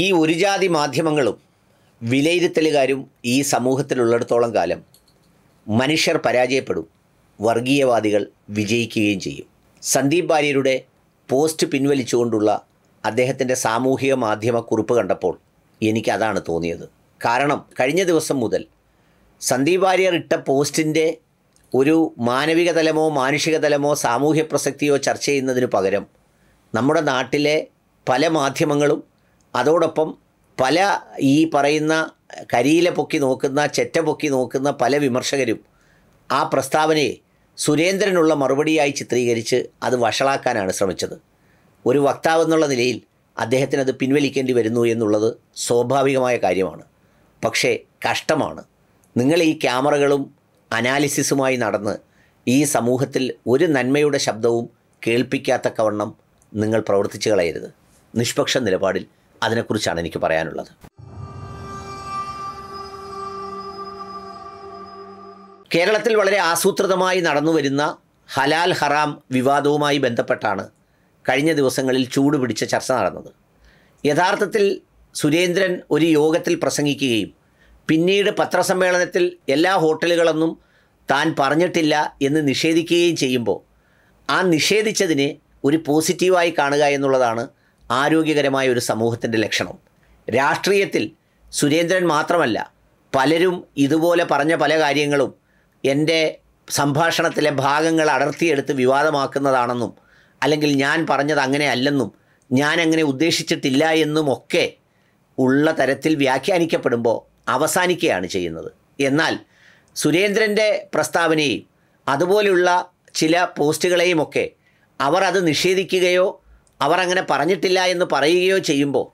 ഈ ഒരു ജാതി മാധ്യമങ്ങളും വിലയിരുത്തലുകാരും ഈ സമൂഹത്തിലുള്ളിടത്തോളം കാലം മനുഷ്യർ പരാജയപ്പെടും വർഗീയവാദികൾ വിജയിക്കുകയും ചെയ്യും സന്ദീപ് ഭാര്യരുടെ പോസ്റ്റ് പിൻവലിച്ചുകൊണ്ടുള്ള അദ്ദേഹത്തിൻ്റെ സാമൂഹിക മാധ്യമ കുറിപ്പ് കണ്ടപ്പോൾ എനിക്കതാണ് തോന്നിയത് കാരണം കഴിഞ്ഞ ദിവസം മുതൽ സന്ദീപ് ഭാര്യർ ഇട്ട പോസ്റ്റിൻ്റെ ഒരു മാനവിക തലമോ മാനുഷിക തലമോ സാമൂഹ്യ പ്രസക്തിയോ ചർച്ച ചെയ്യുന്നതിന് പകരം നമ്മുടെ നാട്ടിലെ പല മാധ്യമങ്ങളും അതോടൊപ്പം പല ഈ പറയുന്ന കരിയില പൊക്കി നോക്കുന്ന ചെറ്റ പൊക്കി നോക്കുന്ന പല വിമർശകരും ആ പ്രസ്താവനയെ സുരേന്ദ്രനുള്ള മറുപടിയായി ചിത്രീകരിച്ച് അത് വഷളാക്കാനാണ് ശ്രമിച്ചത് ഒരു വക്താവ് എന്നുള്ള നിലയിൽ അദ്ദേഹത്തിന് അത് പിൻവലിക്കേണ്ടി വരുന്നു എന്നുള്ളത് സ്വാഭാവികമായ കാര്യമാണ് പക്ഷേ കഷ്ടമാണ് നിങ്ങൾ ഈ ക്യാമറകളും അനാലിസിസുമായി നടന്ന് ഈ സമൂഹത്തിൽ ഒരു നന്മയുടെ ശബ്ദവും കേൾപ്പിക്കാത്തക്കവണ്ണം നിങ്ങൾ പ്രവർത്തിച്ചു കളയരുത് നിഷ്പക്ഷ നിലപാടിൽ അതിനെക്കുറിച്ചാണ് എനിക്ക് പറയാനുള്ളത് കേരളത്തിൽ വളരെ ആസൂത്രിതമായി നടന്നുവരുന്ന ഹലാൽ ഹറാം വിവാദവുമായി ബന്ധപ്പെട്ടാണ് കഴിഞ്ഞ ദിവസങ്ങളിൽ ചൂട് പിടിച്ച ചർച്ച നടന്നത് യഥാർത്ഥത്തിൽ സുരേന്ദ്രൻ ഒരു യോഗത്തിൽ പ്രസംഗിക്കുകയും പിന്നീട് പത്രസമ്മേളനത്തിൽ എല്ലാ ഹോട്ടലുകളൊന്നും താൻ പറഞ്ഞിട്ടില്ല എന്ന് നിഷേധിക്കുകയും ചെയ്യുമ്പോൾ ആ നിഷേധിച്ചതിനെ ഒരു പോസിറ്റീവായി കാണുക എന്നുള്ളതാണ് ആരോഗ്യകരമായ ഒരു സമൂഹത്തിൻ്റെ ലക്ഷണം രാഷ്ട്രീയത്തിൽ സുരേന്ദ്രൻ മാത്രമല്ല പലരും ഇതുപോലെ പറഞ്ഞ പല കാര്യങ്ങളും എൻ്റെ സംഭാഷണത്തിലെ ഭാഗങ്ങൾ അടർത്തിയെടുത്ത് വിവാദമാക്കുന്നതാണെന്നും അല്ലെങ്കിൽ ഞാൻ പറഞ്ഞത് അങ്ങനെ അല്ലെന്നും ഞാൻ അങ്ങനെ ഉദ്ദേശിച്ചിട്ടില്ല എന്നും ഒക്കെ ഉള്ള തരത്തിൽ വ്യാഖ്യാനിക്കപ്പെടുമ്പോൾ അവസാനിക്കുകയാണ് ചെയ്യുന്നത് എന്നാൽ സുരേന്ദ്രൻ്റെ പ്രസ്താവനയും അതുപോലെയുള്ള ചില പോസ്റ്റുകളെയുമൊക്കെ അവർ അത് നിഷേധിക്കുകയോ അവർ അങ്ങനെ പറഞ്ഞിട്ടില്ല എന്ന് പറയുകയോ ചെയ്യുമ്പോൾ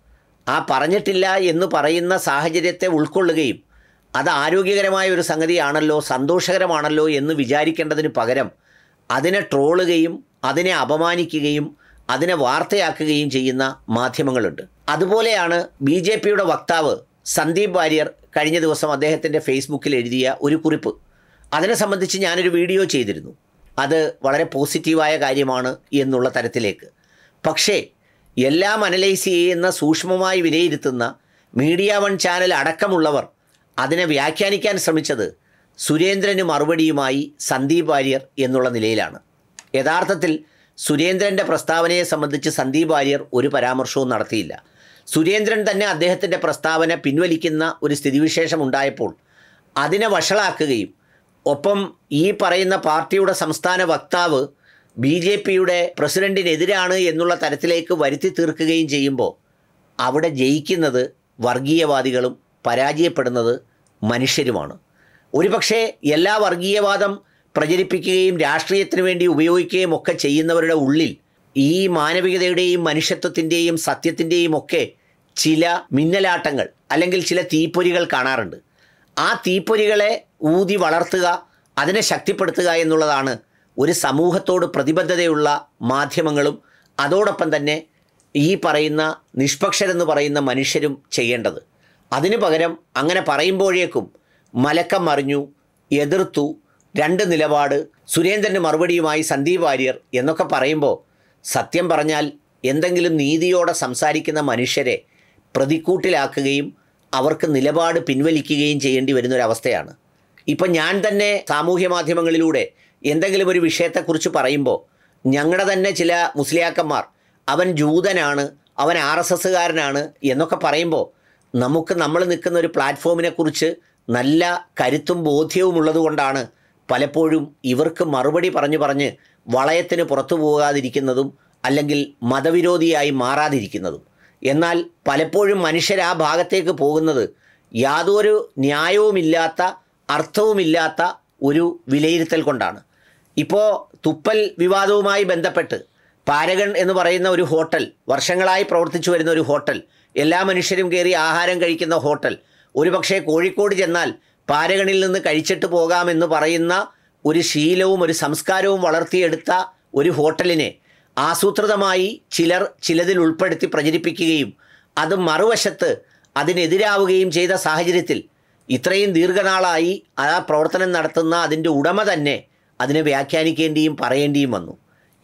ആ പറഞ്ഞിട്ടില്ല എന്ന് പറയുന്ന സാഹചര്യത്തെ ഉൾക്കൊള്ളുകയും അത് ആരോഗ്യകരമായ ഒരു സംഗതിയാണല്ലോ സന്തോഷകരമാണല്ലോ എന്ന് വിചാരിക്കേണ്ടതിന് പകരം അതിനെ ട്രോളുകയും അതിനെ അപമാനിക്കുകയും അതിനെ വാർത്തയാക്കുകയും ചെയ്യുന്ന മാധ്യമങ്ങളുണ്ട് അതുപോലെയാണ് ബി ജെ പിയുടെ വക്താവ് സന്ദീപ് വാര്യർ കഴിഞ്ഞ ദിവസം അദ്ദേഹത്തിൻ്റെ ഫേസ്ബുക്കിൽ എഴുതിയ ഒരു കുറിപ്പ് അതിനെ സംബന്ധിച്ച് ഞാനൊരു വീഡിയോ ചെയ്തിരുന്നു അത് വളരെ പോസിറ്റീവായ കാര്യമാണ് എന്നുള്ള തരത്തിലേക്ക് പക്ഷേ എല്ലാം അനലൈസ് ചെയ്യുന്ന സൂക്ഷ്മമായി വിലയിരുത്തുന്ന മീഡിയ വൺ ചാനൽ അടക്കമുള്ളവർ അതിനെ വ്യാഖ്യാനിക്കാൻ ശ്രമിച്ചത് സുരേന്ദ്രന് മറുപടിയുമായി സന്ദീപ് വാര്യർ എന്നുള്ള നിലയിലാണ് യഥാർത്ഥത്തിൽ സുരേന്ദ്രൻ്റെ പ്രസ്താവനയെ സംബന്ധിച്ച് സന്ദീപ് വാര്യർ ഒരു പരാമർശവും നടത്തിയില്ല സുരേന്ദ്രൻ തന്നെ അദ്ദേഹത്തിൻ്റെ പ്രസ്താവന പിൻവലിക്കുന്ന ഒരു സ്ഥിതിവിശേഷം ഉണ്ടായപ്പോൾ അതിനെ വഷളാക്കുകയും ഒപ്പം ഈ പറയുന്ന പാർട്ടിയുടെ സംസ്ഥാന വക്താവ് ബി ജെ പിയുടെ പ്രസിഡന്റിനെതിരാണ് എന്നുള്ള തരത്തിലേക്ക് വരുത്തി തീർക്കുകയും ചെയ്യുമ്പോൾ അവിടെ ജയിക്കുന്നത് വർഗീയവാദികളും പരാജയപ്പെടുന്നത് മനുഷ്യരുമാണ് ഒരുപക്ഷെ എല്ലാ വർഗീയവാദം പ്രചരിപ്പിക്കുകയും രാഷ്ട്രീയത്തിന് വേണ്ടി ഉപയോഗിക്കുകയും ഒക്കെ ചെയ്യുന്നവരുടെ ഉള്ളിൽ ഈ മാനവികതയുടെയും മനുഷ്യത്വത്തിൻ്റെയും സത്യത്തിൻ്റെയും ഒക്കെ ചില മിന്നലാട്ടങ്ങൾ അല്ലെങ്കിൽ ചില തീപ്പൊരികൾ കാണാറുണ്ട് ആ തീപ്പൊരികളെ ഊതി വളർത്തുക അതിനെ ശക്തിപ്പെടുത്തുക എന്നുള്ളതാണ് ഒരു സമൂഹത്തോട് പ്രതിബദ്ധതയുള്ള മാധ്യമങ്ങളും അതോടൊപ്പം തന്നെ ഈ പറയുന്ന നിഷ്പക്ഷരെന്ന് പറയുന്ന മനുഷ്യരും ചെയ്യേണ്ടത് അതിനു പകരം അങ്ങനെ പറയുമ്പോഴേക്കും മലക്കം മറിഞ്ഞു എതിർത്തു രണ്ട് നിലപാട് സുരേന്ദ്രന് മറുപടിയുമായി സന്ദീപ് വാര്യർ എന്നൊക്കെ പറയുമ്പോൾ സത്യം പറഞ്ഞാൽ എന്തെങ്കിലും നീതിയോടെ സംസാരിക്കുന്ന മനുഷ്യരെ പ്രതിക്കൂട്ടിലാക്കുകയും അവർക്ക് നിലപാട് പിൻവലിക്കുകയും ചെയ്യേണ്ടി വരുന്നൊരവസ്ഥയാണ് ഇപ്പം ഞാൻ തന്നെ സാമൂഹ്യ മാധ്യമങ്ങളിലൂടെ എന്തെങ്കിലും ഒരു വിഷയത്തെക്കുറിച്ച് പറയുമ്പോൾ ഞങ്ങളുടെ തന്നെ ചില മുസ്ലിയാക്കന്മാർ അവൻ ജൂതനാണ് അവൻ ആർ എസ് എസ്സുകാരനാണ് എന്നൊക്കെ പറയുമ്പോൾ നമുക്ക് നമ്മൾ നിൽക്കുന്ന ഒരു പ്ലാറ്റ്ഫോമിനെക്കുറിച്ച് നല്ല കരുത്തും ബോധ്യവും ഉള്ളതുകൊണ്ടാണ് പലപ്പോഴും ഇവർക്ക് മറുപടി പറഞ്ഞു പറഞ്ഞ് വളയത്തിന് പുറത്തു പോകാതിരിക്കുന്നതും അല്ലെങ്കിൽ മതവിരോധിയായി മാറാതിരിക്കുന്നതും എന്നാൽ പലപ്പോഴും മനുഷ്യർ ആ ഭാഗത്തേക്ക് പോകുന്നത് യാതൊരു ന്യായവുമില്ലാത്ത അർത്ഥവുമില്ലാത്ത ഒരു വിലയിരുത്തൽ കൊണ്ടാണ് ഇപ്പോൾ തുപ്പൽ വിവാദവുമായി ബന്ധപ്പെട്ട് പാരകൺ എന്ന് പറയുന്ന ഒരു ഹോട്ടൽ വർഷങ്ങളായി പ്രവർത്തിച്ചു വരുന്ന ഒരു ഹോട്ടൽ എല്ലാ മനുഷ്യരും കയറി ആഹാരം കഴിക്കുന്ന ഹോട്ടൽ ഒരുപക്ഷെ കോഴിക്കോട് ചെന്നാൽ പാരകണിൽ നിന്ന് കഴിച്ചിട്ട് പോകാമെന്ന് പറയുന്ന ഒരു ശീലവും ഒരു സംസ്കാരവും വളർത്തിയെടുത്ത ഒരു ഹോട്ടലിനെ ആസൂത്രിതമായി ചിലർ ചിലതിൽ ഉൾപ്പെടുത്തി പ്രചരിപ്പിക്കുകയും അത് മറുവശത്ത് അതിനെതിരാവുകയും ചെയ്ത സാഹചര്യത്തിൽ ഇത്രയും ദീർഘനാളായി ആ പ്രവർത്തനം നടത്തുന്ന അതിൻ്റെ ഉടമ തന്നെ അതിനെ വ്യാഖ്യാനിക്കേണ്ടിയും പറയേണ്ടിയും വന്നു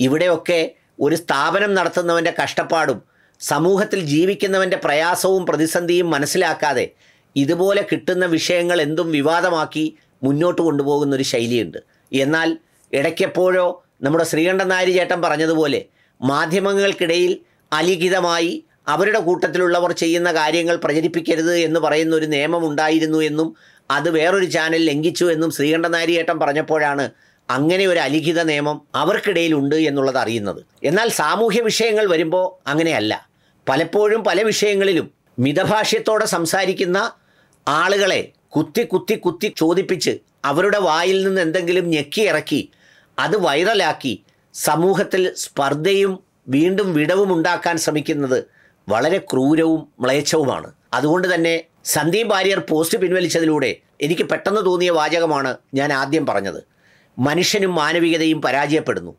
ഇവിടെയൊക്കെ ഒരു സ്ഥാപനം നടത്തുന്നവൻ്റെ കഷ്ടപ്പാടും സമൂഹത്തിൽ ജീവിക്കുന്നവൻ്റെ പ്രയാസവും പ്രതിസന്ധിയും മനസ്സിലാക്കാതെ ഇതുപോലെ കിട്ടുന്ന വിഷയങ്ങൾ എന്തും വിവാദമാക്കി മുന്നോട്ട് കൊണ്ടുപോകുന്നൊരു ശൈലിയുണ്ട് എന്നാൽ ഇടയ്ക്കെപ്പോഴോ നമ്മുടെ ശ്രീകണ്ഠൻ നായർ ചേട്ടൻ പറഞ്ഞതുപോലെ മാധ്യമങ്ങൾക്കിടയിൽ അലിഖിതമായി അവരുടെ കൂട്ടത്തിലുള്ളവർ ചെയ്യുന്ന കാര്യങ്ങൾ പ്രചരിപ്പിക്കരുത് എന്ന് പറയുന്ന ഒരു നിയമം ഉണ്ടായിരുന്നു എന്നും അത് വേറൊരു ചാനൽ ലംഘിച്ചു എന്നും ശ്രീകണ്ഠൻ ചേട്ടൻ പറഞ്ഞപ്പോഴാണ് അങ്ങനെ ഒരു അലിഖിത നിയമം അവർക്കിടയിൽ ഉണ്ട് എന്നുള്ളത് അറിയുന്നത് എന്നാൽ സാമൂഹ്യ വിഷയങ്ങൾ വരുമ്പോൾ അങ്ങനെയല്ല പലപ്പോഴും പല വിഷയങ്ങളിലും മിതഭാഷ്യത്തോടെ സംസാരിക്കുന്ന ആളുകളെ കുത്തി കുത്തി കുത്തി ചോദിപ്പിച്ച് അവരുടെ വായിൽ നിന്ന് എന്തെങ്കിലും ഞെക്കി ഇറക്കി അത് വൈറലാക്കി സമൂഹത്തിൽ സ്പർദ്ധയും വീണ്ടും വിടവും ഉണ്ടാക്കാൻ ശ്രമിക്കുന്നത് വളരെ ക്രൂരവും മ്ലേച്ഛവുമാണ് അതുകൊണ്ട് തന്നെ സന്ദീപ് വാര്യർ പോസ്റ്റ് പിൻവലിച്ചതിലൂടെ എനിക്ക് പെട്ടെന്ന് തോന്നിയ വാചകമാണ് ഞാൻ ആദ്യം പറഞ്ഞത് മനുഷ്യനും മാനവികതയും പരാജയപ്പെടുന്നു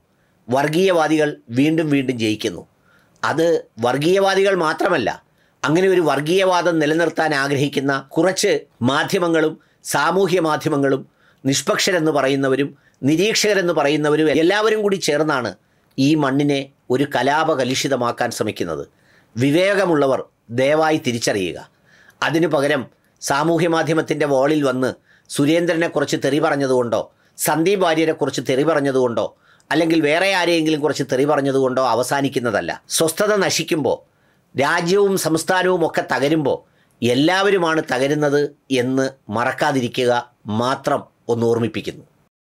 വർഗീയവാദികൾ വീണ്ടും വീണ്ടും ജയിക്കുന്നു അത് വർഗീയവാദികൾ മാത്രമല്ല അങ്ങനെ ഒരു വർഗീയവാദം നിലനിർത്താൻ ആഗ്രഹിക്കുന്ന കുറച്ച് മാധ്യമങ്ങളും സാമൂഹ്യ മാധ്യമങ്ങളും നിഷ്പക്ഷരെന്ന് പറയുന്നവരും നിരീക്ഷകരെന്ന് പറയുന്നവരും എല്ലാവരും കൂടി ചേർന്നാണ് ഈ മണ്ണിനെ ഒരു കലാപകലുഷിതമാക്കാൻ ശ്രമിക്കുന്നത് വിവേകമുള്ളവർ ദയവായി തിരിച്ചറിയുക അതിനു പകരം സാമൂഹ്യ മാധ്യമത്തിൻ്റെ വോളിൽ വന്ന് സുരേന്ദ്രനെ കുറച്ച് തെറി പറഞ്ഞതുകൊണ്ടോ സന്ദീപ് വാര്യരെ കുറിച്ച് തെറി പറഞ്ഞതുകൊണ്ടോ അല്ലെങ്കിൽ വേറെ ആരെയെങ്കിലും കുറിച്ച് തെറി പറഞ്ഞതുകൊണ്ടോ അവസാനിക്കുന്നതല്ല സ്വസ്ഥത നശിക്കുമ്പോൾ രാജ്യവും സംസ്ഥാനവും ഒക്കെ തകരുമ്പോൾ എല്ലാവരുമാണ് തകരുന്നത് എന്ന് മറക്കാതിരിക്കുക മാത്രം ഒന്ന് ഓർമ്മിപ്പിക്കുന്നു